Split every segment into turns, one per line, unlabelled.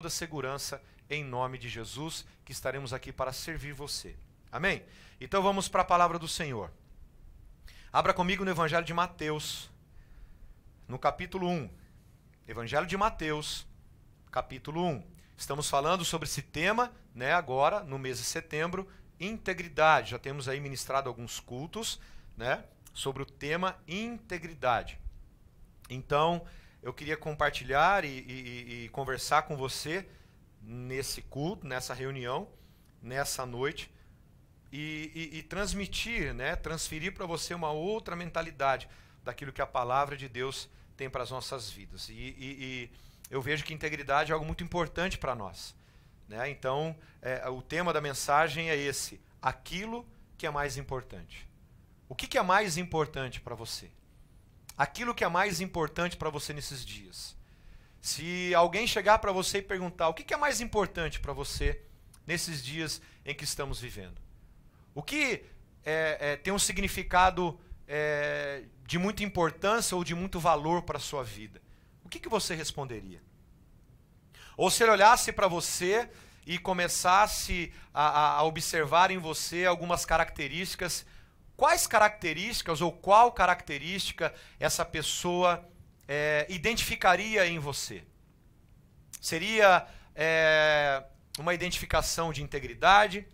toda segurança em nome de Jesus, que estaremos aqui para servir você. Amém? Então vamos para a palavra do Senhor. Abra comigo no Evangelho de Mateus, no capítulo 1. Evangelho de Mateus, capítulo 1. Estamos falando sobre esse tema, né, agora, no mês de setembro, integridade. Já temos aí ministrado alguns cultos, né, sobre o tema integridade. Então, eu queria compartilhar e, e, e conversar com você nesse culto, nessa reunião, nessa noite. E, e, e, transmitir, né, transferir para você uma outra mentalidade daquilo que a palavra de Deus tem para as nossas vidas. E, e, eu vejo que integridade é algo muito importante para nós. Né? Então, é, o tema da mensagem é esse: aquilo que é mais importante. O que, que é mais importante para você? aquilo que é mais importante para você nesses dias. Se alguém chegar para você e perguntar o que é mais importante para você nesses dias em que estamos vivendo, o que é, é, tem um significado é, de muita importância ou de muito valor para a sua vida, o que, que você responderia? Ou se ele olhasse para você e começasse a, a observar em você algumas características quais características ou qual característica essa pessoa é, identificaria em você? Seria é, uma identificação de integridade?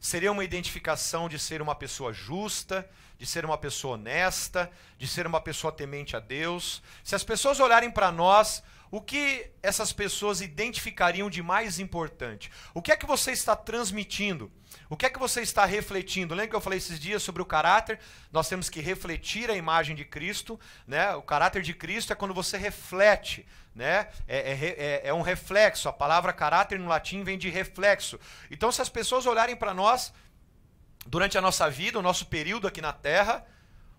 Seria uma identificação de ser uma pessoa justa, de ser uma pessoa honesta, de ser uma pessoa temente a Deus? Se as pessoas olharem para nós, o que essas pessoas identificariam de mais importante? O que é que você está transmitindo? O que é que você está refletindo? Lembra que eu falei esses dias sobre o caráter? Nós temos que refletir a imagem de Cristo, né? O caráter de Cristo é quando você reflete, né? É, é, é, é um reflexo. A palavra caráter no latim vem de reflexo. Então, se as pessoas olharem para nós durante a nossa vida, o nosso período aqui na Terra,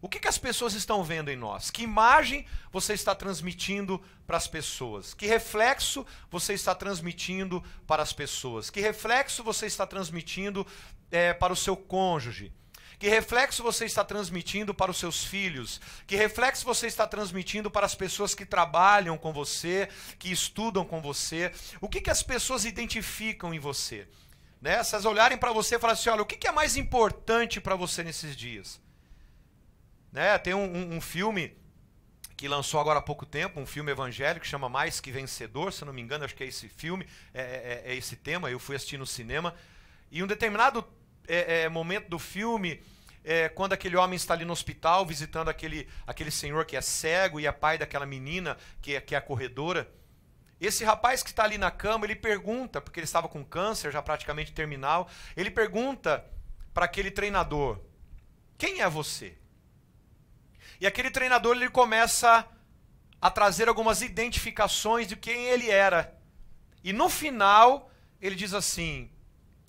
o que, que as pessoas estão vendo em nós? Que imagem você está transmitindo para as pessoas? Que reflexo você está transmitindo para as pessoas? Que reflexo você está transmitindo é, para o seu cônjuge? Que reflexo você está transmitindo para os seus filhos? Que reflexo você está transmitindo para as pessoas que trabalham com você, que estudam com você? O que, que as pessoas identificam em você? Né? Se elas olharem para você e falarem assim: olha, o que, que é mais importante para você nesses dias? Né? Tem um, um, um filme que lançou agora há pouco tempo, um filme evangélico que chama Mais Que Vencedor, se não me engano, acho que é esse filme, é, é, é, é esse tema, eu fui assistir no cinema. E um determinado é, é momento do filme, é, quando aquele homem está ali no hospital visitando aquele, aquele senhor que é cego e é pai daquela menina que é, que é a corredora, esse rapaz que está ali na cama, ele pergunta, porque ele estava com câncer já praticamente terminal, ele pergunta para aquele treinador: Quem é você? E aquele treinador ele começa a trazer algumas identificações de quem ele era. E no final, ele diz assim: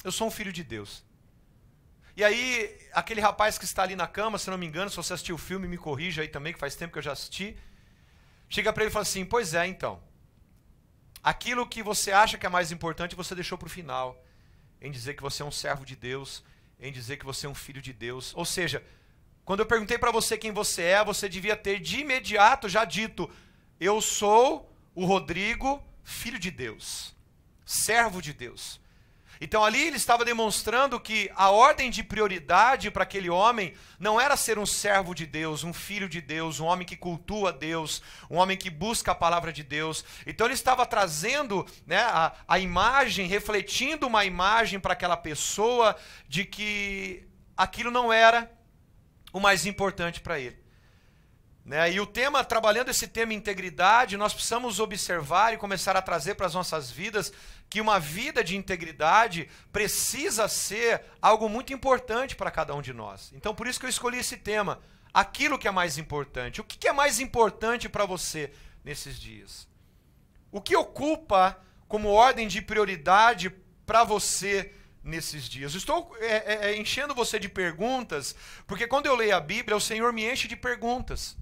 Eu sou um filho de Deus. E aí, aquele rapaz que está ali na cama, se não me engano, se você assistiu o filme, me corrija aí também, que faz tempo que eu já assisti. Chega para ele e fala assim: Pois é, então. Aquilo que você acha que é mais importante, você deixou para o final. Em dizer que você é um servo de Deus, em dizer que você é um filho de Deus. Ou seja, quando eu perguntei para você quem você é, você devia ter de imediato já dito: Eu sou o Rodrigo, filho de Deus, servo de Deus. Então ali ele estava demonstrando que a ordem de prioridade para aquele homem não era ser um servo de Deus, um filho de Deus, um homem que cultua Deus, um homem que busca a palavra de Deus. Então ele estava trazendo né, a, a imagem, refletindo uma imagem para aquela pessoa de que aquilo não era o mais importante para ele. Né? E o tema, trabalhando esse tema integridade, nós precisamos observar e começar a trazer para as nossas vidas que uma vida de integridade precisa ser algo muito importante para cada um de nós. Então, por isso que eu escolhi esse tema, aquilo que é mais importante. O que é mais importante para você nesses dias? O que ocupa como ordem de prioridade para você nesses dias? Estou é, é, é, enchendo você de perguntas, porque quando eu leio a Bíblia, o Senhor me enche de perguntas.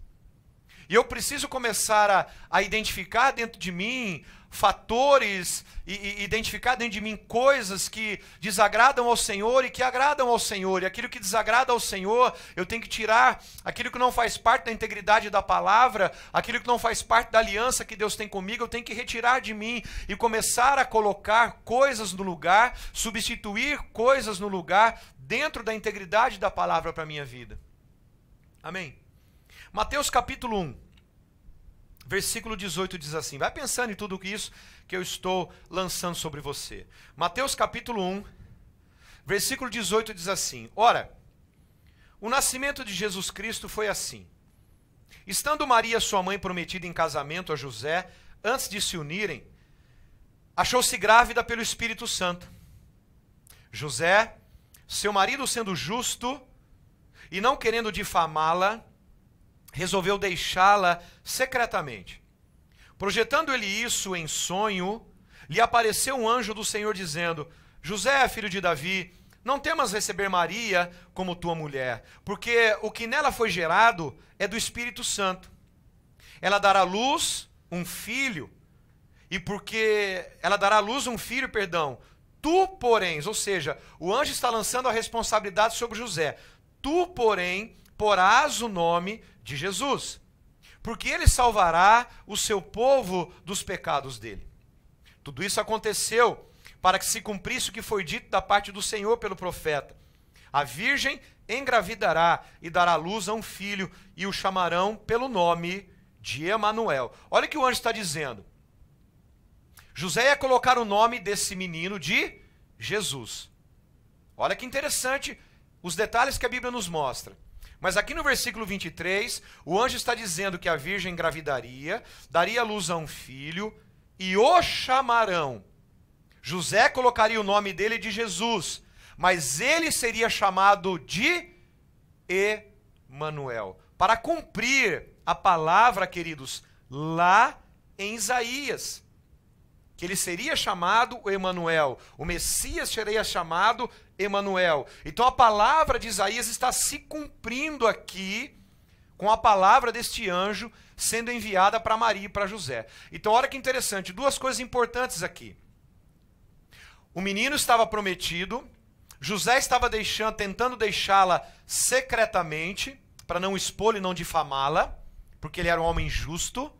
E eu preciso começar a, a identificar dentro de mim fatores e, e, identificar dentro de mim coisas que desagradam ao Senhor e que agradam ao Senhor. E aquilo que desagrada ao Senhor, eu tenho que tirar aquilo que não faz parte da integridade da palavra, aquilo que não faz parte da aliança que Deus tem comigo, eu tenho que retirar de mim e começar a colocar coisas no lugar, substituir coisas no lugar dentro da integridade da palavra para minha vida. Amém. Mateus capítulo 1 Versículo 18 diz assim: Vai pensando em tudo isso que eu estou lançando sobre você. Mateus capítulo 1, versículo 18 diz assim: Ora, o nascimento de Jesus Cristo foi assim. Estando Maria, sua mãe, prometida em casamento a José, antes de se unirem, achou-se grávida pelo Espírito Santo. José, seu marido sendo justo e não querendo difamá-la, resolveu deixá-la secretamente. Projetando ele isso em sonho, lhe apareceu um anjo do Senhor dizendo: José, filho de Davi, não temas receber Maria como tua mulher, porque o que nela foi gerado é do Espírito Santo. Ela dará à luz um filho, e porque ela dará luz um filho, perdão, tu, porém, ou seja, o anjo está lançando a responsabilidade sobre José. Tu, porém, porás o nome de Jesus, porque ele salvará o seu povo dos pecados dele. Tudo isso aconteceu para que se cumprisse o que foi dito da parte do Senhor pelo profeta. A virgem engravidará e dará luz a um filho, e o chamarão pelo nome de Emanuel. Olha o que o anjo está dizendo. José ia colocar o nome desse menino de Jesus. Olha que interessante os detalhes que a Bíblia nos mostra. Mas aqui no versículo 23, o anjo está dizendo que a virgem engravidaria, daria luz a um filho e o chamarão. José colocaria o nome dele de Jesus, mas ele seria chamado de Emanuel. Para cumprir a palavra, queridos, lá em Isaías que ele seria chamado Emanuel. O Messias seria chamado Emanuel. Então a palavra de Isaías está se cumprindo aqui com a palavra deste anjo sendo enviada para Maria e para José. Então olha que interessante, duas coisas importantes aqui. O menino estava prometido, José estava deixando, tentando deixá-la secretamente para não expor e não difamá-la, porque ele era um homem justo.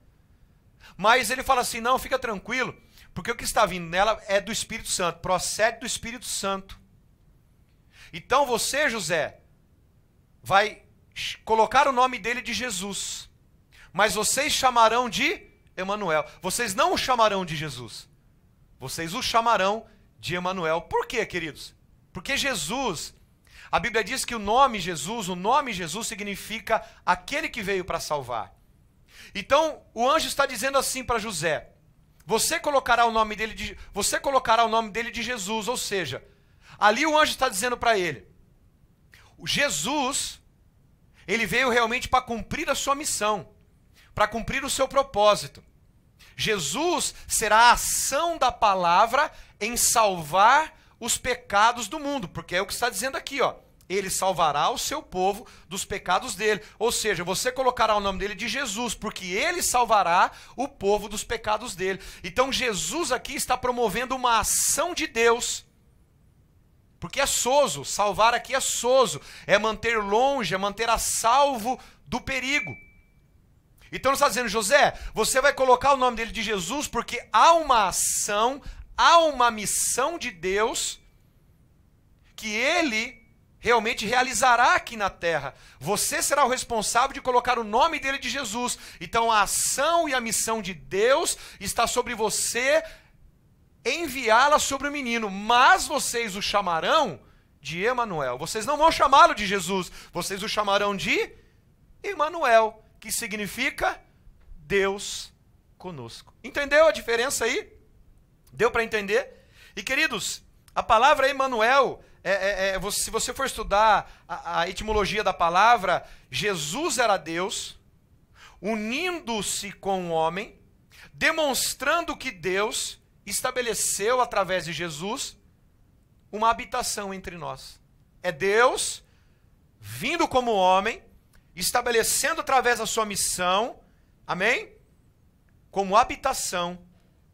Mas ele fala assim: "Não, fica tranquilo, porque o que está vindo nela é do Espírito Santo, procede do Espírito Santo. Então você, José, vai colocar o nome dele de Jesus. Mas vocês chamarão de Emanuel. Vocês não o chamarão de Jesus. Vocês o chamarão de Emanuel. Por quê, queridos? Porque Jesus, a Bíblia diz que o nome Jesus, o nome Jesus significa aquele que veio para salvar. Então, o anjo está dizendo assim para José: você colocará o nome dele de, você colocará o nome dele de Jesus, ou seja, ali o anjo está dizendo para ele: Jesus, ele veio realmente para cumprir a sua missão, para cumprir o seu propósito. Jesus será a ação da palavra em salvar os pecados do mundo, porque é o que está dizendo aqui, ó ele salvará o seu povo dos pecados dele. Ou seja, você colocará o nome dele de Jesus, porque ele salvará o povo dos pecados dele. Então Jesus aqui está promovendo uma ação de Deus. Porque é soso, salvar aqui é soso, é manter longe, é manter a salvo do perigo. Então ele está dizendo, José, você vai colocar o nome dele de Jesus porque há uma ação, há uma missão de Deus que ele realmente realizará aqui na terra. Você será o responsável de colocar o nome dele de Jesus. Então a ação e a missão de Deus está sobre você enviá-la sobre o menino, mas vocês o chamarão de Emanuel. Vocês não vão chamá-lo de Jesus, vocês o chamarão de Emanuel, que significa Deus conosco. Entendeu a diferença aí? Deu para entender? E queridos, a palavra Emanuel é, é, é, você, se você for estudar a, a etimologia da palavra, Jesus era Deus, unindo-se com o homem, demonstrando que Deus estabeleceu através de Jesus uma habitação entre nós. É Deus vindo como homem, estabelecendo através da sua missão, amém? Como habitação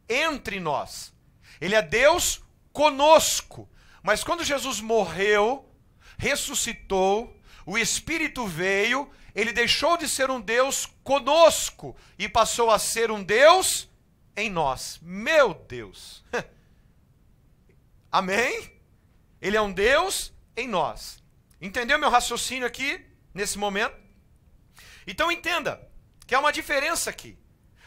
entre nós. Ele é Deus conosco. Mas quando Jesus morreu, ressuscitou, o Espírito veio, ele deixou de ser um Deus conosco e passou a ser um Deus em nós. Meu Deus! Amém? Ele é um Deus em nós. Entendeu meu raciocínio aqui, nesse momento? Então entenda que há uma diferença aqui.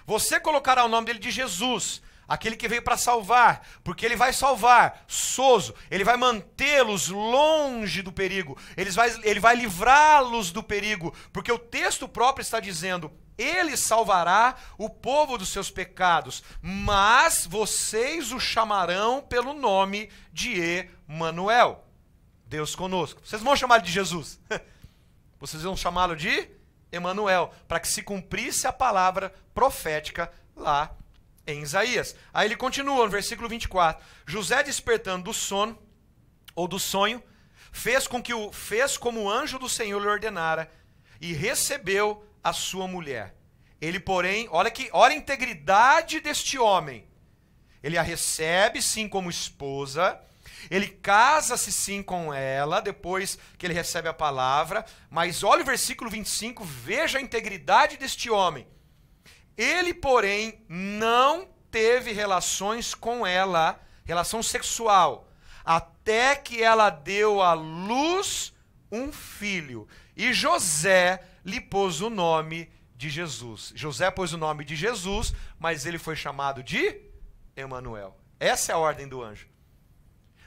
Você colocará o nome dele de Jesus, aquele que veio para salvar, porque ele vai salvar, sozo, ele vai mantê-los longe do perigo, ele vai, ele vai livrá-los do perigo, porque o texto próprio está dizendo: ele salvará o povo dos seus pecados, mas vocês o chamarão pelo nome de Emanuel. Deus conosco. Vocês vão chamar de Jesus. Vocês vão chamá-lo de Emanuel, para que se cumprisse a palavra profética lá em Isaías. Aí ele continua no versículo 24. José despertando do sono ou do sonho, fez com que o fez como o anjo do Senhor lhe ordenara e recebeu a sua mulher. Ele, porém, olha que olha a integridade deste homem. Ele a recebe sim como esposa, ele casa-se sim com ela, depois que ele recebe a palavra, mas olha o versículo 25, veja a integridade deste homem. Ele, porém, não teve relações com ela, relação sexual, até que ela deu à luz um filho. E José lhe pôs o nome de Jesus. José pôs o nome de Jesus, mas ele foi chamado de Emanuel. Essa é a ordem do anjo.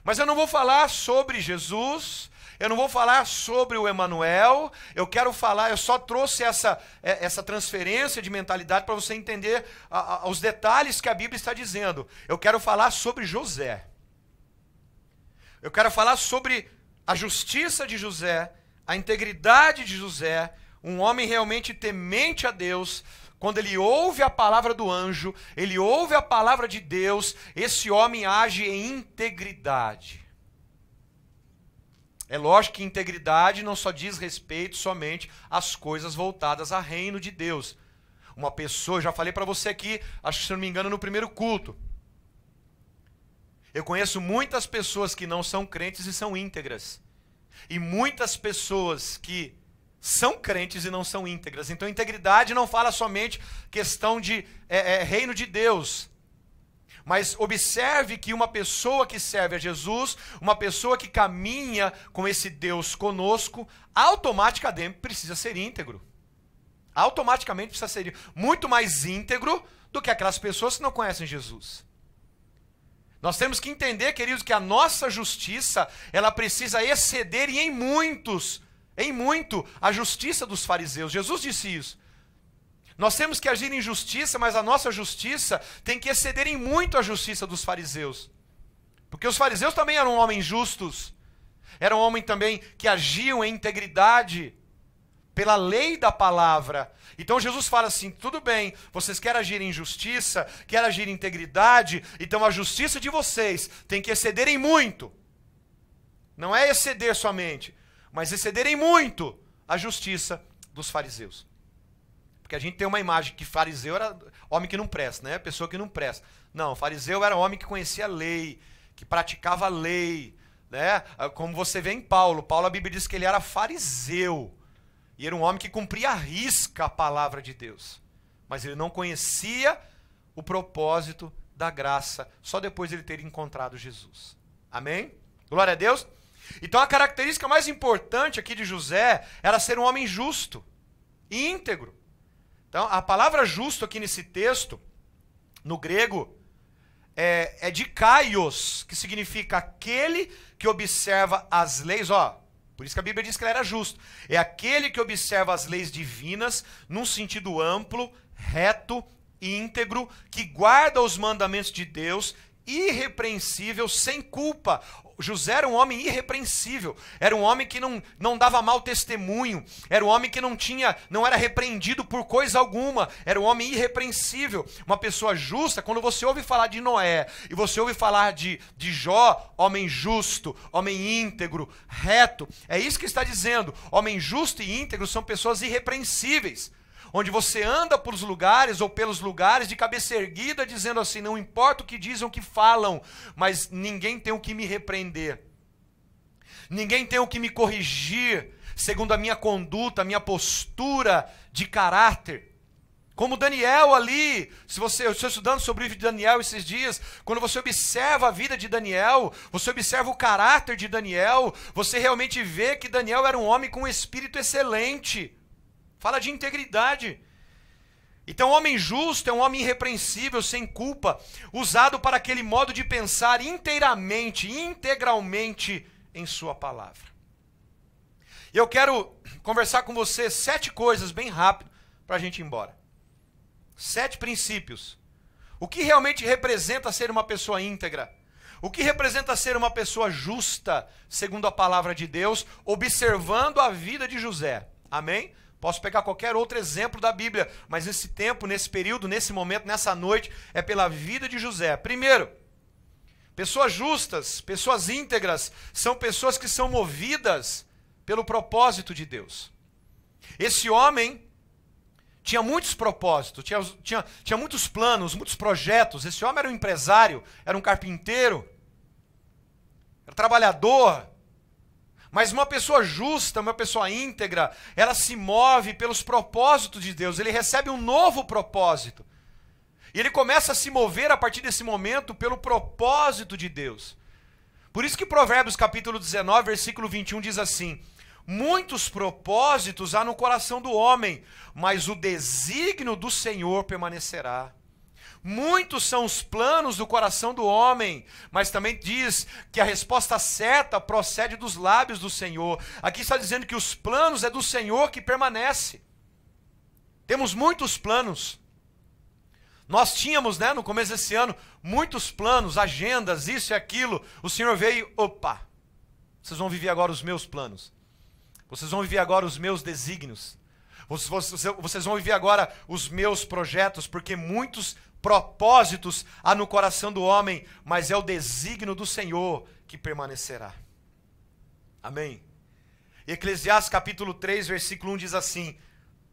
Mas eu não vou falar sobre Jesus, eu não vou falar sobre o Emanuel, eu quero falar, eu só trouxe essa, é, essa transferência de mentalidade para você entender a, a, os detalhes que a Bíblia está dizendo. Eu quero falar sobre José. Eu quero falar sobre a justiça de José, a integridade de José, um homem realmente temente a Deus, quando ele ouve a palavra do anjo, ele ouve a palavra de Deus, esse homem age em integridade. É lógico que integridade não só diz respeito somente às coisas voltadas ao reino de Deus. Uma pessoa, já falei para você aqui, acho que se não me engano, no primeiro culto. Eu conheço muitas pessoas que não são crentes e são íntegras. E muitas pessoas que são crentes e não são íntegras. Então, integridade não fala somente questão de é, é, reino de Deus, mas observe que uma pessoa que serve a Jesus, uma pessoa que caminha com esse Deus conosco, automaticamente precisa ser íntegro. Automaticamente precisa ser muito mais íntegro do que aquelas pessoas que não conhecem Jesus. Nós temos que entender, queridos, que a nossa justiça, ela precisa exceder e em muitos, em muito, a justiça dos fariseus. Jesus disse isso. Nós temos que agir em justiça, mas a nossa justiça tem que exceder em muito a justiça dos fariseus. Porque os fariseus também eram homens justos. Eram homens também que agiam em integridade pela lei da palavra. Então Jesus fala assim: tudo bem, vocês querem agir em justiça, querem agir em integridade, então a justiça de vocês tem que exceder em muito. Não é exceder somente, mas exceder em muito a justiça dos fariseus. Porque a gente tem uma imagem que fariseu era homem que não presta, né? Pessoa que não presta. Não, fariseu era homem que conhecia a lei, que praticava a lei, né? Ah, como você vê em Paulo, Paulo a Bíblia diz que ele era fariseu. E era um homem que cumpria a risca a palavra de Deus. Mas ele não conhecia o propósito da graça, só depois ele ter encontrado Jesus. Amém? Glória a Deus. Então a característica mais importante aqui de José era ser um homem justo, íntegro. Então, a palavra justo aqui nesse texto, no grego, é, é de kaios, que significa aquele que observa as leis, ó. Por isso que a Bíblia diz que ele era justo. É aquele que observa as leis divinas num sentido amplo, reto, íntegro, que guarda os mandamentos de Deus, irrepreensível, sem culpa. José era um homem irrepreensível, era um homem que não, não dava mau testemunho, era um homem que não tinha, não era repreendido por coisa alguma, era um homem irrepreensível, uma pessoa justa. Quando você ouve falar de Noé e você ouve falar de, de Jó, homem justo, homem íntegro, reto, é isso que está dizendo. Homem justo e íntegro são pessoas irrepreensíveis onde você anda os lugares ou pelos lugares de cabeça erguida, dizendo assim: não importa o que dizem, o que falam, mas ninguém tem o que me repreender, ninguém tem o que me corrigir, segundo a minha conduta, a minha postura de caráter. Como Daniel ali, se você, eu estou estudando sobre o livro de Daniel esses dias, quando você observa a vida de Daniel, você observa o caráter de Daniel, você realmente vê que Daniel era um homem com um espírito excelente. Fala de integridade. Então, homem justo é um homem irrepreensível, sem culpa, usado para aquele modo de pensar inteiramente, integralmente em Sua palavra. Eu quero conversar com você sete coisas bem rápido para a gente ir embora. Sete princípios. O que realmente representa ser uma pessoa íntegra? O que representa ser uma pessoa justa, segundo a palavra de Deus, observando a vida de José? Amém? Posso pegar qualquer outro exemplo da Bíblia, mas esse tempo, nesse período, nesse momento, nessa noite, é pela vida de José. Primeiro, pessoas justas, pessoas íntegras, são pessoas que são movidas pelo propósito de Deus. Esse homem tinha muitos propósitos, tinha, tinha, tinha muitos planos, muitos projetos. Esse homem era um empresário, era um carpinteiro, era trabalhador, mas uma pessoa justa, uma pessoa íntegra, ela se move pelos propósitos de Deus, ele recebe um novo propósito. E ele começa a se mover a partir desse momento pelo propósito de Deus. Por isso que Provérbios capítulo 19, versículo 21 diz assim: Muitos propósitos há no coração do homem, mas o desígnio do Senhor permanecerá. Muitos são os planos do coração do homem, mas também diz que a resposta certa procede dos lábios do Senhor. Aqui está dizendo que os planos é do Senhor que permanece. Temos muitos planos. Nós tínhamos, né, no começo desse ano, muitos planos, agendas, isso e aquilo. O Senhor veio, opa. Vocês vão viver agora os meus planos. Vocês vão viver agora os meus desígnios. Vocês vão viver agora os meus projetos, porque muitos propósitos há no coração do homem, mas é o desígnio do Senhor que permanecerá. Amém. Eclesiastes capítulo 3, versículo 1 diz assim: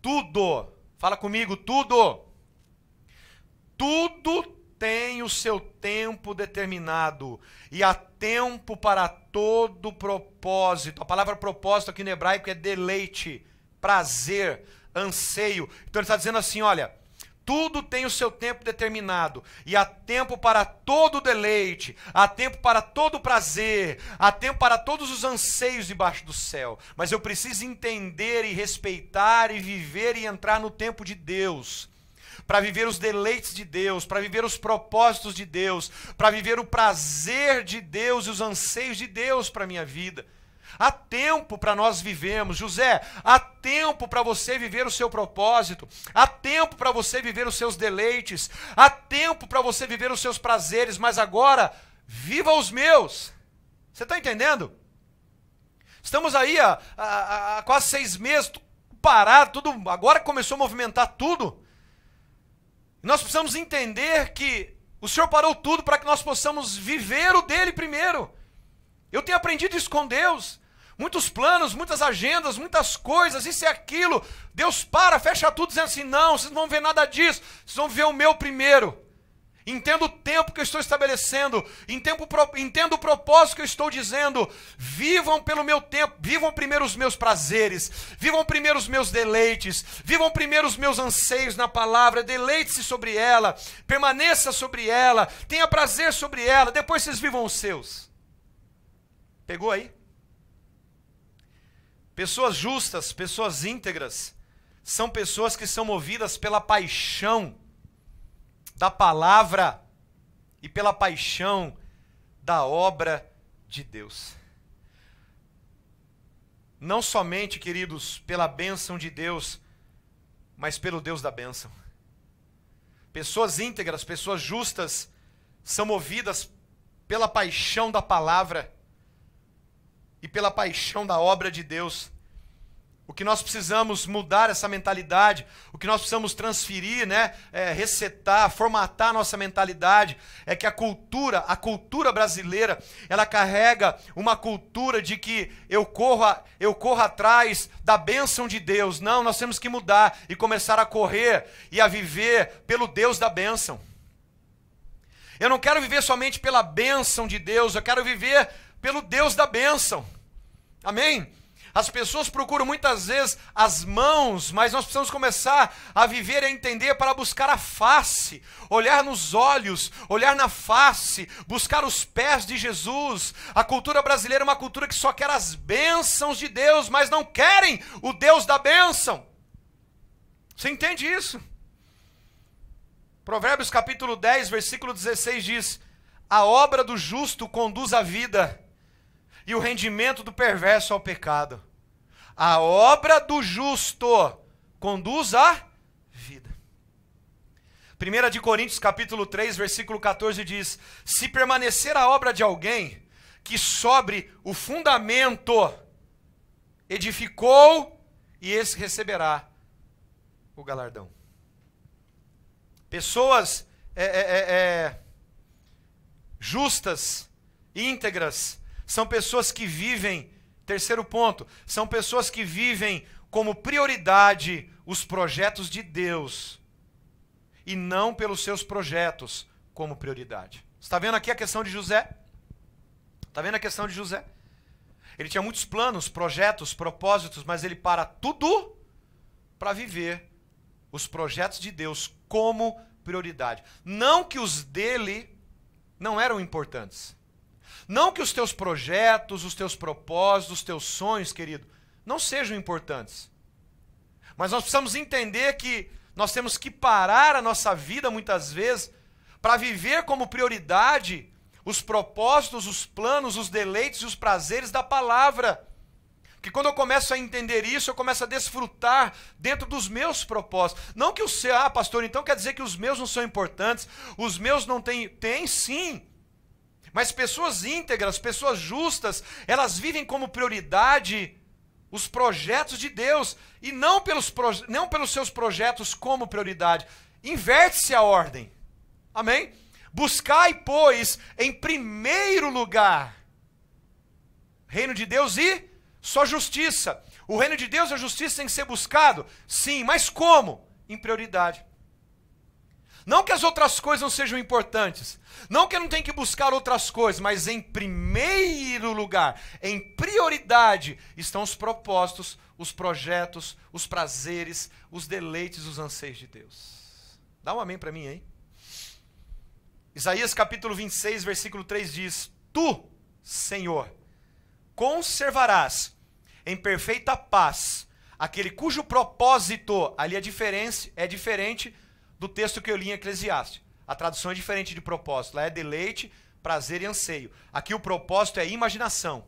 Tudo, fala comigo, tudo. Tudo tem o seu tempo determinado e há tempo para todo propósito. A palavra propósito aqui no hebraico é deleite, prazer, anseio. Então ele está dizendo assim: olha, tudo tem o seu tempo determinado, e há tempo para todo deleite, há tempo para todo prazer, há tempo para todos os anseios debaixo do céu. Mas eu preciso entender e respeitar e viver e entrar no tempo de Deus para viver os deleites de Deus, para viver os propósitos de Deus, para viver o prazer de Deus e os anseios de Deus para a minha vida. Há tempo para nós vivermos, José, há tempo para você viver o seu propósito, há tempo para você viver os seus deleites, há tempo para você viver os seus prazeres, mas agora, viva os meus. Você está entendendo? Estamos aí há, há, há quase seis meses, parado, tudo. Agora começou a movimentar tudo. Nós precisamos entender que o Senhor parou tudo para que nós possamos viver o dele primeiro. Eu tenho aprendido isso com Deus muitos planos, muitas agendas, muitas coisas, isso e aquilo. Deus para, fecha tudo dizendo assim: não, vocês não vão ver nada disso, vocês vão ver o meu primeiro. Entendo o tempo que eu estou estabelecendo, entendo o propósito que eu estou dizendo. Vivam pelo meu tempo, vivam primeiro os meus prazeres, vivam primeiro os meus deleites, vivam primeiro os meus anseios na palavra. Deleite-se sobre ela, permaneça sobre ela, tenha prazer sobre ela, depois vocês vivam os seus. Pegou aí? Pessoas justas, pessoas íntegras, são pessoas que são movidas pela paixão da palavra e pela paixão da obra de Deus. Não somente, queridos, pela bênção de Deus, mas pelo Deus da bênção. Pessoas íntegras, pessoas justas, são movidas pela paixão da palavra e pela paixão da obra de Deus. O que nós precisamos mudar essa mentalidade, o que nós precisamos transferir, né, é, resetar, formatar nossa mentalidade, é que a cultura, a cultura brasileira, ela carrega uma cultura de que eu corra, eu corro atrás da bênção de Deus. Não, nós temos que mudar e começar a correr e a viver pelo Deus da bênção. Eu não quero viver somente pela bênção de Deus, eu quero viver pelo Deus da bênção. Amém? As pessoas procuram muitas vezes as mãos, mas nós precisamos começar a viver e a entender para buscar a face, olhar nos olhos, olhar na face, buscar os pés de Jesus. A cultura brasileira é uma cultura que só quer as bênçãos de Deus, mas não querem o Deus da bênção. Você entende isso? Provérbios capítulo 10, versículo 16 diz: A obra do justo conduz à vida e o rendimento do perverso ao pecado. A obra do justo conduz à vida. 1 de Coríntios capítulo 3, versículo 14 diz: Se permanecer a obra de alguém que sobre o fundamento edificou, e esse receberá o galardão. Pessoas é, é, é, é justas, íntegras, são pessoas que vivem, terceiro ponto, são pessoas que vivem como prioridade os projetos de Deus e não pelos seus projetos como prioridade. Está vendo aqui a questão de José? Está vendo a questão de José? Ele tinha muitos planos, projetos, propósitos, mas ele para tudo para viver os projetos de Deus como prioridade. Não que os dele não eram importantes. Não que os teus projetos, os teus propósitos, os teus sonhos, querido, não sejam importantes. Mas nós precisamos entender que nós temos que parar a nossa vida muitas vezes para viver como prioridade os propósitos, os planos, os deleites e os prazeres da palavra. Que quando eu começo a entender isso, eu começo a desfrutar dentro dos meus propósitos. Não que o seu, ah, pastor, então quer dizer que os meus não são importantes, os meus não têm. Tem sim, mas pessoas íntegras, pessoas justas, elas vivem como prioridade os projetos de Deus e não pelos, não pelos seus projetos como prioridade. Inverte-se a ordem. Amém? Buscai, pois, em primeiro lugar reino de Deus e só justiça. O reino de Deus e a justiça têm que ser buscado? Sim, mas como? Em prioridade. Não que as outras coisas não sejam importantes. Não que eu não tenha que buscar outras coisas, mas em primeiro lugar, em prioridade, estão os propósitos, os projetos, os prazeres, os deleites, os anseios de Deus. Dá um amém para mim, hein? Isaías capítulo 26, versículo 3 diz: Tu, Senhor, conservarás em perfeita paz aquele cujo propósito, ali é diferente, é diferente do texto que eu li em Eclesiastes. A tradução é diferente de propósito. Lá é deleite, prazer e anseio. Aqui o propósito é imaginação.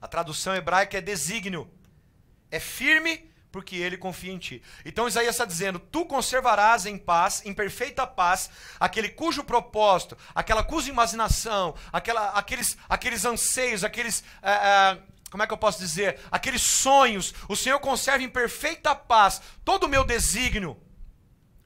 A tradução hebraica é desígnio. É firme porque ele confia em ti. Então Isaías está dizendo: Tu conservarás em paz, em perfeita paz, aquele cujo propósito, aquela cuja imaginação, aquela, aqueles, aqueles anseios, aqueles. É, é, como é que eu posso dizer? Aqueles sonhos, o Senhor conserva em perfeita paz todo o meu desígnio,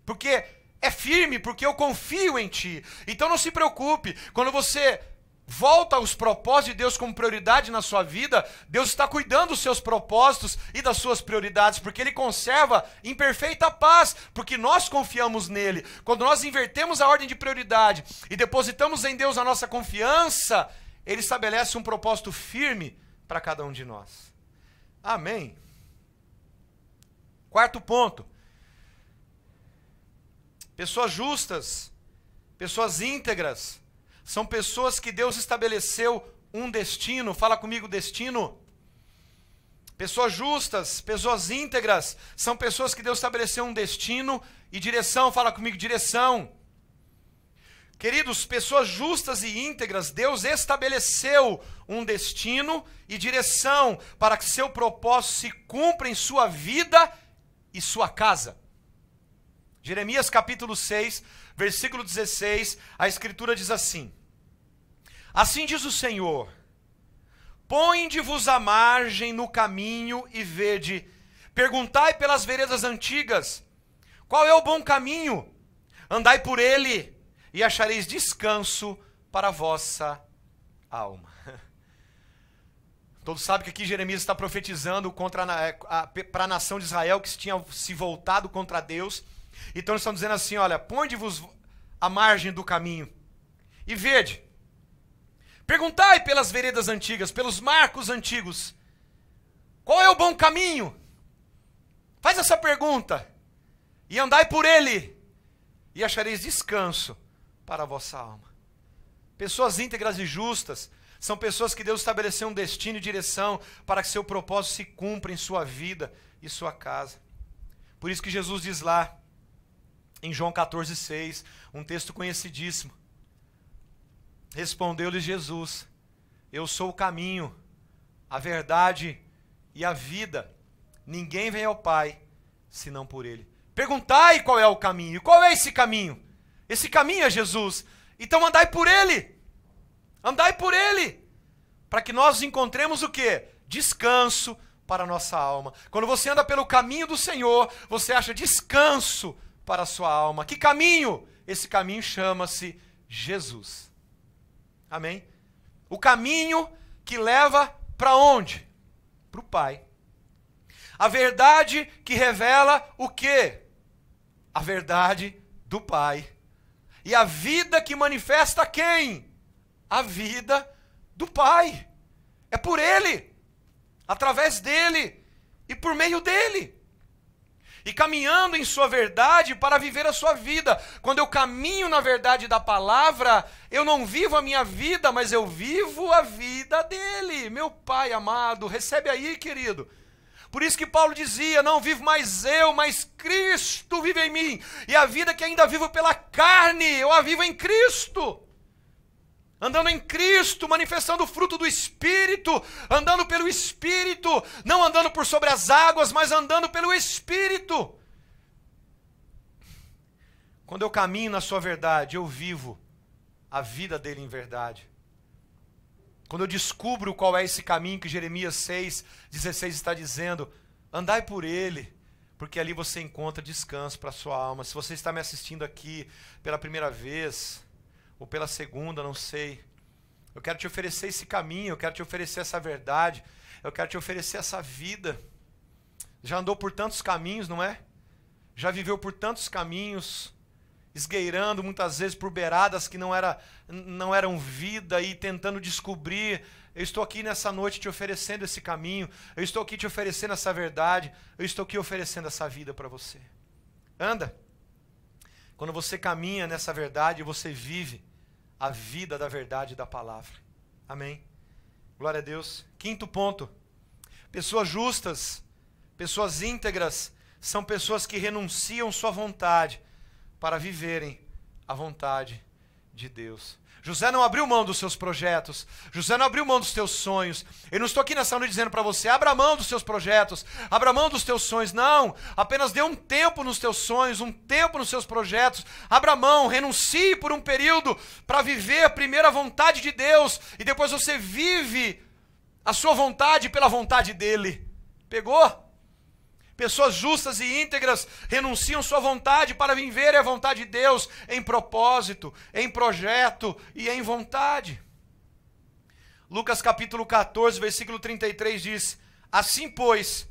porque é firme, porque eu confio em ti. Então não se preocupe, quando você volta aos propósitos de Deus como prioridade na sua vida, Deus está cuidando dos seus propósitos e das suas prioridades, porque Ele conserva em perfeita paz, porque nós confiamos nele. Quando nós invertemos a ordem de prioridade e depositamos em Deus a nossa confiança, Ele estabelece um propósito firme para cada um de nós. Amém. Quarto ponto. Pessoas justas, pessoas íntegras, são pessoas que Deus estabeleceu um destino. Fala comigo, destino. Pessoas justas, pessoas íntegras, são pessoas que Deus estabeleceu um destino e direção. Fala comigo, direção. Queridos, pessoas justas e íntegras, Deus estabeleceu um destino e direção para que seu propósito se cumpra em sua vida e sua casa. Jeremias capítulo 6, versículo 16, a escritura diz assim: Assim diz o Senhor: Põe-vos à margem no caminho e vede, perguntai pelas veredas antigas, qual é o bom caminho? Andai por ele e achareis descanso para a vossa alma. Todos sabem que aqui Jeremias está profetizando contra a, a, para a nação de Israel que se tinha se voltado contra Deus então eles estão dizendo assim: olha, ponde-vos à margem do caminho e vede. Perguntai pelas veredas antigas, pelos marcos antigos, qual é o bom caminho? Faz essa pergunta e andai por ele, e achareis descanso para a vossa alma. Pessoas íntegras e justas são pessoas que Deus estabeleceu um destino e direção para que seu propósito se cumpra em sua vida e sua casa. Por isso que Jesus diz lá: em João 14,6, um texto conhecidíssimo. Respondeu-lhe Jesus: Eu sou o caminho, a verdade e a vida. Ninguém vem ao Pai senão por Ele. Perguntai qual é o caminho. qual é esse caminho? Esse caminho é Jesus. Então andai por Ele. Andai por Ele. Para que nós encontremos o que? Descanso para a nossa alma. Quando você anda pelo caminho do Senhor, você acha descanso para a sua alma. Que caminho? Esse caminho chama-se Jesus. Amém? O caminho que leva para onde? Para o Pai. A verdade que revela o quê? A verdade do Pai. E a vida que manifesta quem? A vida do Pai. É por Ele, através dele e por meio dele e caminhando em sua verdade para viver a sua vida. Quando eu caminho na verdade da palavra, eu não vivo a minha vida, mas eu vivo a vida dele. Meu Pai amado, recebe aí, querido. Por isso que Paulo dizia: Não vivo mais eu, mas Cristo vive em mim. E a vida que ainda vivo pela carne, eu a vivo em Cristo andando em Cristo, manifestando o fruto do Espírito, andando pelo Espírito, não andando por sobre as águas, mas andando pelo Espírito. Quando eu caminho na Sua verdade, eu vivo a vida dele em verdade. Quando eu descubro qual é esse caminho que Jeremias 6, 16 está dizendo, andai por ele porque ali você encontra descanso para a sua alma. Se você está me assistindo aqui pela primeira vez, ou pela segunda, não sei. Eu quero te oferecer esse caminho, eu quero te oferecer essa verdade, eu quero te oferecer essa vida. Já andou por tantos caminhos, não é? Já viveu por tantos caminhos, esgueirando muitas vezes por beiradas que não, era, não eram vida e tentando descobrir. Eu estou aqui nessa noite te oferecendo esse caminho, eu estou aqui te oferecendo essa verdade, eu estou aqui oferecendo essa vida para você. Anda. Quando você caminha nessa verdade, você vive a vida da verdade da palavra. Amém. Glória a Deus. Quinto ponto: pessoas justas, pessoas íntegras, são pessoas que renunciam sua vontade para viverem a vontade de Deus. José não abriu mão dos seus projetos. José não abriu mão dos seus sonhos. Eu não estou aqui nessa noite dizendo para você, abra mão dos seus projetos, abra mão dos teus sonhos. Não, apenas dê um tempo nos teus sonhos, um tempo nos seus projetos. Abra mão, renuncie por um período para viver a primeira vontade de Deus e depois você vive a sua vontade pela vontade dele. Pegou? Pessoas justas e íntegras renunciam sua vontade para viver a vontade de Deus em propósito, em projeto e em vontade. Lucas capítulo 14, versículo 33 diz: Assim, pois,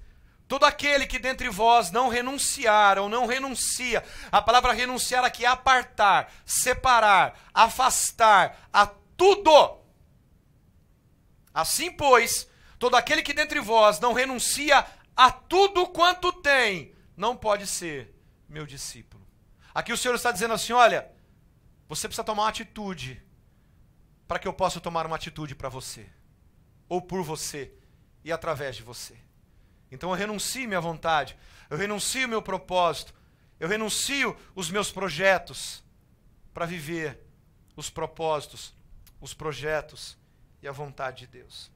todo aquele que dentre vós não renunciar ou não renuncia, a palavra renunciar aqui é apartar, separar, afastar a tudo. Assim, pois, todo aquele que dentre vós não renuncia a tudo quanto tem, não pode ser meu discípulo. Aqui o Senhor está dizendo assim: olha, você precisa tomar uma atitude para que eu possa tomar uma atitude para você, ou por você e através de você. Então eu renuncio minha vontade, eu renuncio meu propósito, eu renuncio os meus projetos para viver os propósitos, os projetos e a vontade de Deus.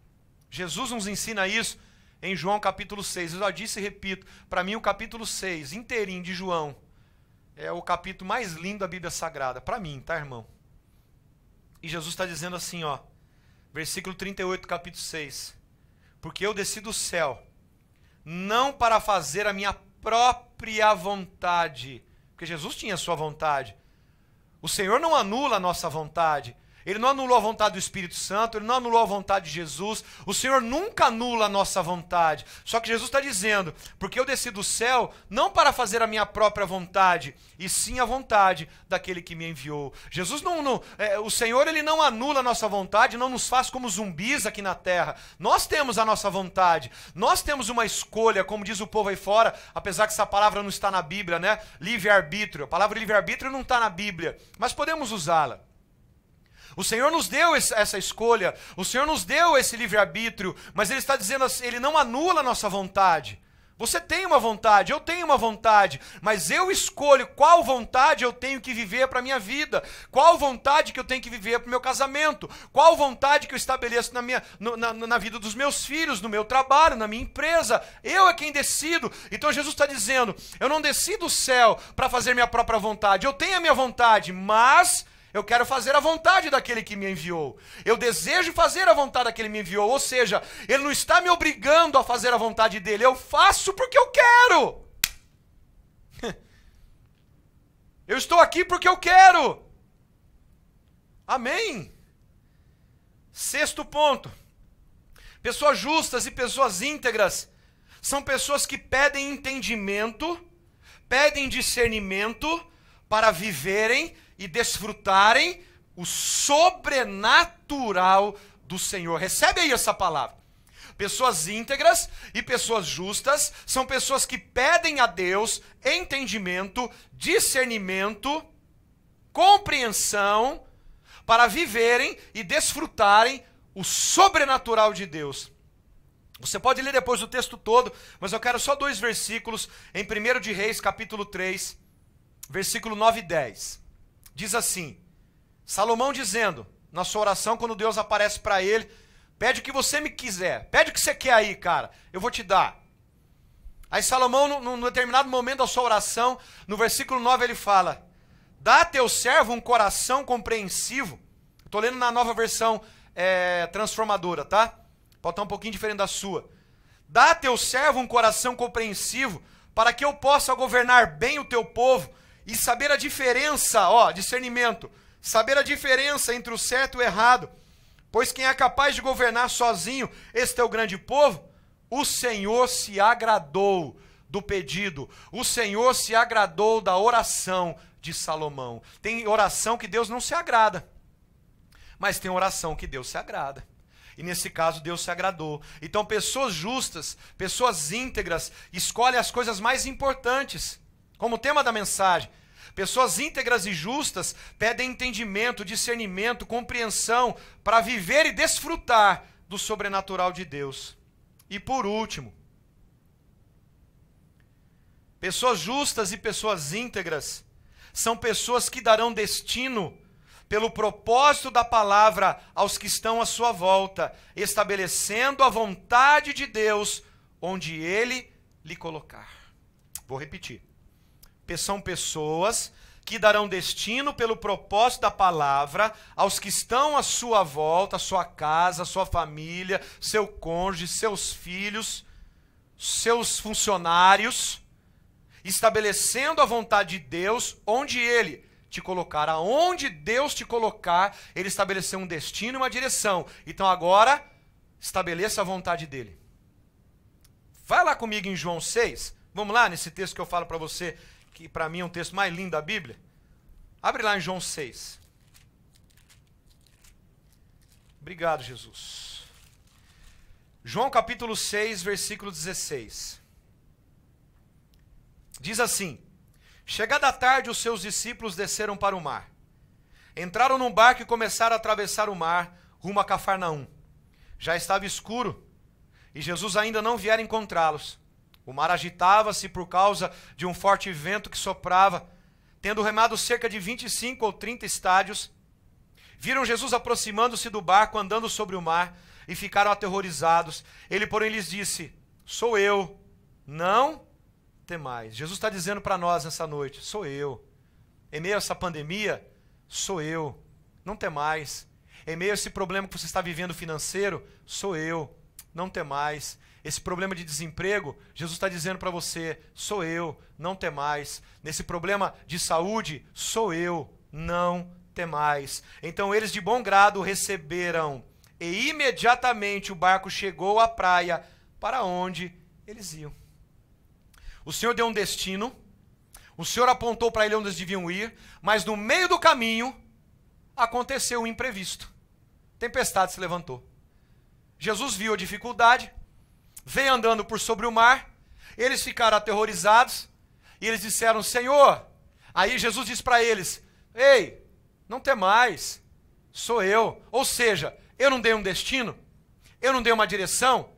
Jesus nos ensina isso em João capítulo 6. Eu já disse e repito, para mim o capítulo 6 inteirinho de João é o capítulo mais lindo da Bíblia Sagrada, para mim, tá, irmão? E Jesus está dizendo assim, ó, versículo 38, capítulo 6. Porque eu desci do céu, não para fazer a minha própria vontade, porque Jesus tinha a sua vontade. O Senhor não anula a nossa vontade, ele não anulou a vontade do Espírito Santo, ele não anulou a vontade de Jesus. O Senhor nunca anula a nossa vontade. Só que Jesus está dizendo: porque eu desci do céu não para fazer a minha própria vontade, e sim a vontade daquele que me enviou. Jesus não, não é, o Senhor ele não anula a nossa vontade, não nos faz como zumbis aqui na terra. Nós temos a nossa vontade, nós temos uma escolha, como diz o povo aí fora, apesar que essa palavra não está na Bíblia, né? Livre arbítrio. A palavra livre arbítrio não está na Bíblia, mas podemos usá-la. O Senhor nos deu essa escolha, o Senhor nos deu esse livre-arbítrio, mas Ele está dizendo assim, Ele não anula a nossa vontade. Você tem uma vontade, eu tenho uma vontade, mas eu escolho qual vontade eu tenho que viver para a minha vida, qual vontade que eu tenho que viver para o meu casamento, qual vontade que eu estabeleço na, minha, na, na vida dos meus filhos, no meu trabalho, na minha empresa. Eu é quem decido. Então Jesus está dizendo: eu não decido o céu para fazer minha própria vontade, eu tenho a minha vontade, mas eu quero fazer a vontade daquele que me enviou. Eu desejo fazer a vontade daquele que me enviou. Ou seja, ele não está me obrigando a fazer a vontade dele. Eu faço porque eu quero. Eu estou aqui porque eu quero. Amém? Sexto ponto. Pessoas justas e pessoas íntegras são pessoas que pedem entendimento, pedem discernimento para viverem e desfrutarem o sobrenatural do Senhor. Recebe aí essa palavra. Pessoas íntegras e pessoas justas são pessoas que pedem a Deus entendimento, discernimento, compreensão para viverem e desfrutarem o sobrenatural de Deus. Você pode ler depois o texto todo, mas eu quero só dois versículos em 1 de Reis, capítulo 3, versículo 9 e 10 diz assim: Salomão dizendo, na sua oração, quando Deus aparece para ele, pede o que você me quiser, pede o que você quer aí, cara, eu vou te dar. Aí Salomão, num determinado momento da sua oração, no versículo 9, ele fala: Dá a teu servo um coração compreensivo. Estou lendo na nova versão é, transformadora, tá? Pode estar um pouquinho diferente da sua. Dá a teu servo um coração compreensivo, para que eu possa governar bem o teu povo e saber a diferença, ó, discernimento, saber a diferença entre o certo e o errado. Pois quem é capaz de governar sozinho este é o grande povo, o Senhor se agradou do pedido, o Senhor se agradou da oração de Salomão. Tem oração que Deus não se agrada, mas tem oração que Deus se agrada. E nesse caso, Deus se agradou. Então, pessoas justas, pessoas íntegras, escolhem as coisas mais importantes como tema da mensagem. Pessoas íntegras e justas pedem entendimento, discernimento, compreensão para viver e desfrutar do sobrenatural de Deus. E por último, pessoas justas e pessoas íntegras são pessoas que darão destino pelo propósito da palavra aos que estão à sua volta, estabelecendo a vontade de Deus onde ele lhe colocar. Vou repetir. São pessoas que darão destino pelo propósito da palavra aos que estão à sua volta, à sua casa, à sua família, seu cônjuge, seus filhos, seus funcionários, estabelecendo a vontade de Deus onde ele te colocar, aonde Deus te colocar, ele estabeleceu um destino e uma direção. Então agora estabeleça a vontade dele. Vai lá comigo em João 6. Vamos lá nesse texto que eu falo para você que para mim é um texto mais lindo da Bíblia. Abre lá em João 6. Obrigado, Jesus. João capítulo 6, versículo 16. Diz assim: Chegada a tarde, os seus discípulos desceram para o mar. Entraram num barco e começaram a atravessar o mar rumo a Cafarnaum. Já estava escuro e Jesus ainda não viera encontrá-los. O mar agitava-se por causa de um forte vento que soprava. Tendo remado cerca de 25 ou 30 estádios, viram Jesus aproximando-se do barco, andando sobre o mar, e ficaram aterrorizados. Ele, porém, lhes disse: Sou eu, não temais. Jesus está dizendo para nós nessa noite: Sou eu. Em meio a essa pandemia, sou eu. Não temais. Em meio a esse problema que você está vivendo financeiro, sou eu. Não temais esse problema de desemprego, Jesus está dizendo para você: sou eu, não tem mais Nesse problema de saúde, sou eu, não tem mais Então eles de bom grado receberam, e imediatamente o barco chegou à praia para onde eles iam. O Senhor deu um destino, o Senhor apontou para ele onde eles deviam ir, mas no meio do caminho aconteceu o um imprevisto. Tempestade se levantou. Jesus viu a dificuldade, Vem andando por sobre o mar, eles ficaram aterrorizados e eles disseram: Senhor. Aí Jesus disse para eles: Ei, não tem mais, sou eu. Ou seja, eu não dei um destino, eu não dei uma direção.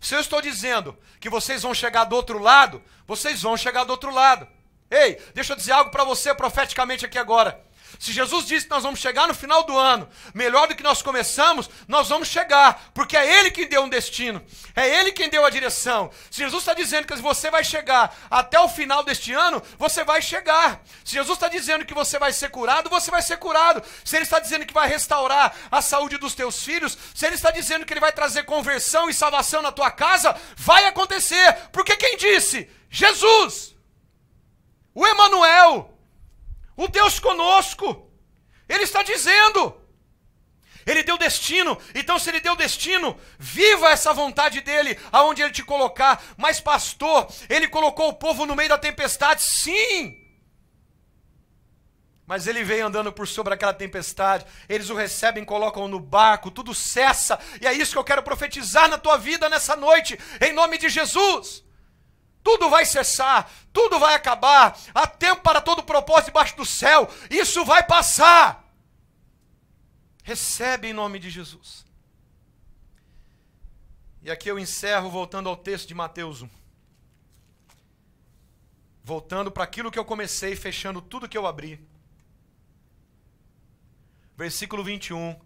Se eu estou dizendo que vocês vão chegar do outro lado, vocês vão chegar do outro lado. Ei, deixa eu dizer algo para você profeticamente aqui agora. Se Jesus disse que nós vamos chegar no final do ano, melhor do que nós começamos, nós vamos chegar, porque é Ele quem deu um destino, é Ele quem deu a direção. Se Jesus está dizendo que você vai chegar até o final deste ano, você vai chegar. Se Jesus está dizendo que você vai ser curado, você vai ser curado. Se Ele está dizendo que vai restaurar a saúde dos teus filhos, se Ele está dizendo que Ele vai trazer conversão e salvação na tua casa, vai acontecer, porque quem disse? Jesus! O Emanuel! O Deus conosco. Ele está dizendo. Ele deu destino. Então, se ele deu destino, viva essa vontade dele, aonde ele te colocar. Mas, pastor, ele colocou o povo no meio da tempestade, sim. Mas ele veio andando por sobre aquela tempestade. Eles o recebem, colocam no barco, tudo cessa. E é isso que eu quero profetizar na tua vida nessa noite, em nome de Jesus tudo vai cessar, tudo vai acabar, há tempo para todo propósito debaixo do céu, isso vai passar. Recebe em nome de Jesus. E aqui eu encerro voltando ao texto de Mateus 1. Voltando para aquilo que eu comecei, fechando tudo que eu abri. Versículo 21.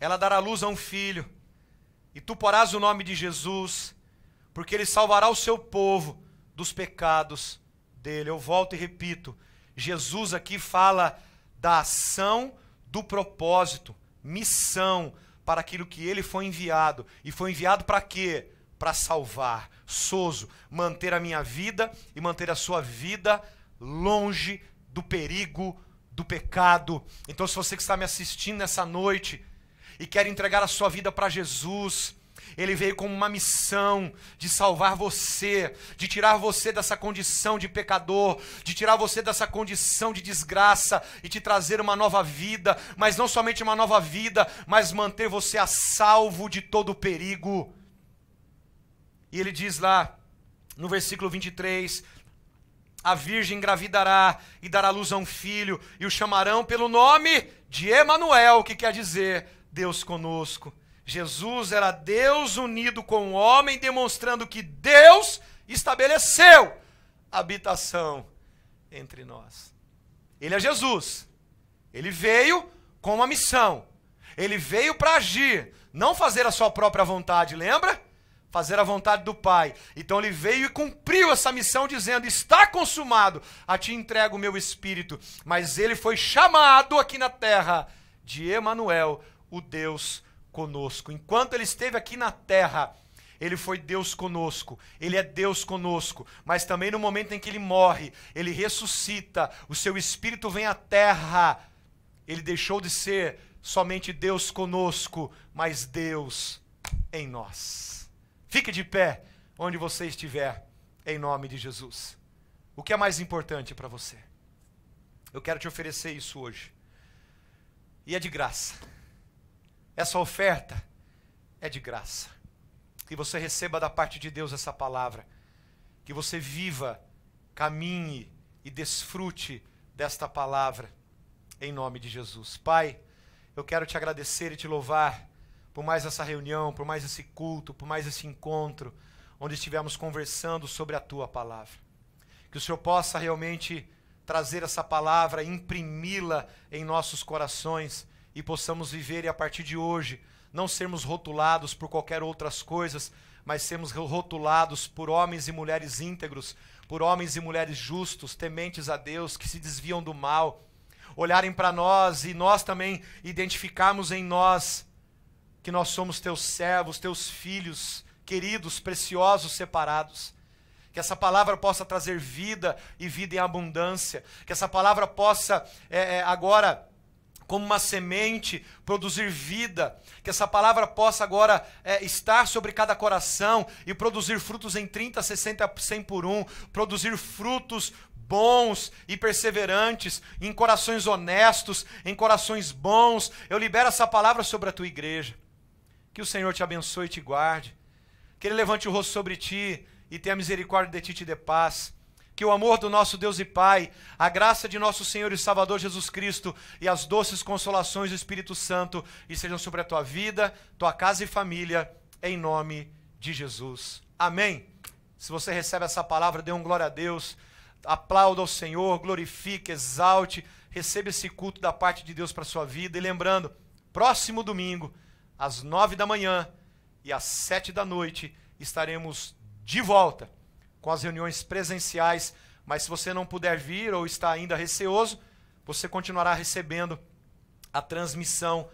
Ela dará luz a um filho, e tu porás o nome de Jesus porque ele salvará o seu povo dos pecados dele. Eu volto e repito: Jesus aqui fala da ação, do propósito, missão para aquilo que ele foi enviado. E foi enviado para quê? Para salvar, sozo, manter a minha vida e manter a sua vida longe do perigo, do pecado. Então, se você que está me assistindo nessa noite e quer entregar a sua vida para Jesus, ele veio com uma missão de salvar você, de tirar você dessa condição de pecador, de tirar você dessa condição de desgraça e te trazer uma nova vida, mas não somente uma nova vida, mas manter você a salvo de todo perigo. E ele diz lá, no versículo 23, a virgem engravidará e dará luz a um filho, e o chamarão pelo nome de Emanuel, que quer dizer Deus conosco. Jesus era Deus unido com o homem, demonstrando que Deus estabeleceu habitação entre nós. Ele é Jesus. Ele veio com uma missão. Ele veio para agir, não fazer a sua própria vontade, lembra? Fazer a vontade do Pai. Então ele veio e cumpriu essa missão, dizendo: Está consumado, a ti entrego o meu espírito. Mas ele foi chamado aqui na terra de Emanuel, o Deus conosco. Enquanto ele esteve aqui na terra, ele foi Deus conosco, ele é Deus conosco, mas também no momento em que ele morre, ele ressuscita, o seu espírito vem à terra. Ele deixou de ser somente Deus conosco, mas Deus em nós. Fique de pé onde você estiver, em nome de Jesus. O que é mais importante para você? Eu quero te oferecer isso hoje. E é de graça. Essa oferta é de graça. Que você receba da parte de Deus essa palavra. Que você viva, caminhe e desfrute desta palavra. Em nome de Jesus. Pai, eu quero te agradecer e te louvar por mais essa reunião, por mais esse culto, por mais esse encontro, onde estivemos conversando sobre a tua palavra. Que o Senhor possa realmente trazer essa palavra, imprimi-la em nossos corações e possamos viver e a partir de hoje não sermos rotulados por qualquer outras coisas, mas sermos rotulados por homens e mulheres íntegros, por homens e mulheres justos, tementes a Deus, que se desviam do mal, olharem para nós e nós também identificarmos em nós que nós somos teus servos, teus filhos, queridos, preciosos, separados. Que essa palavra possa trazer vida e vida em abundância. Que essa palavra possa é, agora como uma semente, produzir vida, que essa palavra possa agora é, estar sobre cada coração e produzir frutos em 30, 60, 100 por um, produzir frutos bons e perseverantes, em corações honestos, em corações bons. Eu libero essa palavra sobre a tua igreja. Que o Senhor te abençoe e te guarde. Que Ele levante o rosto sobre ti e tenha misericórdia de ti e te dê paz que o amor do nosso Deus e Pai, a graça de nosso Senhor e Salvador Jesus Cristo e as doces consolações do Espírito Santo estejam sobre a tua vida, tua casa e família, em nome de Jesus. Amém. Se você recebe essa palavra, dê um glória a Deus, aplauda ao Senhor, glorifique, exalte, receba esse culto da parte de Deus para a sua vida. E lembrando, próximo domingo, às nove da manhã e às sete da noite, estaremos de volta com as reuniões presenciais, mas se você não puder vir ou está ainda receoso, você continuará recebendo a transmissão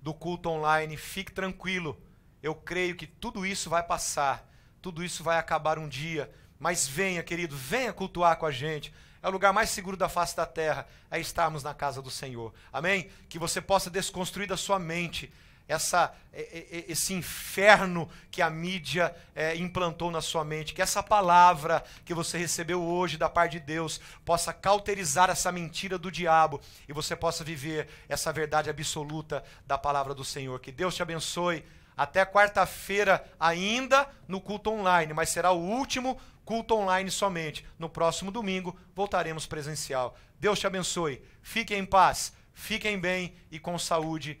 do culto online. Fique tranquilo. Eu creio que tudo isso vai passar, tudo isso vai acabar um dia. Mas venha, querido, venha cultuar com a gente. É o lugar mais seguro da face da terra, é estarmos na casa do Senhor. Amém? Que você possa desconstruir da sua mente essa, esse inferno que a mídia é, implantou na sua mente, que essa palavra que você recebeu hoje da parte de Deus possa cauterizar essa mentira do diabo e você possa viver essa verdade absoluta da palavra do Senhor. Que Deus te abençoe. Até quarta-feira, ainda no culto online, mas será o último culto online somente. No próximo domingo voltaremos presencial. Deus te abençoe. Fiquem em paz, fiquem bem e com saúde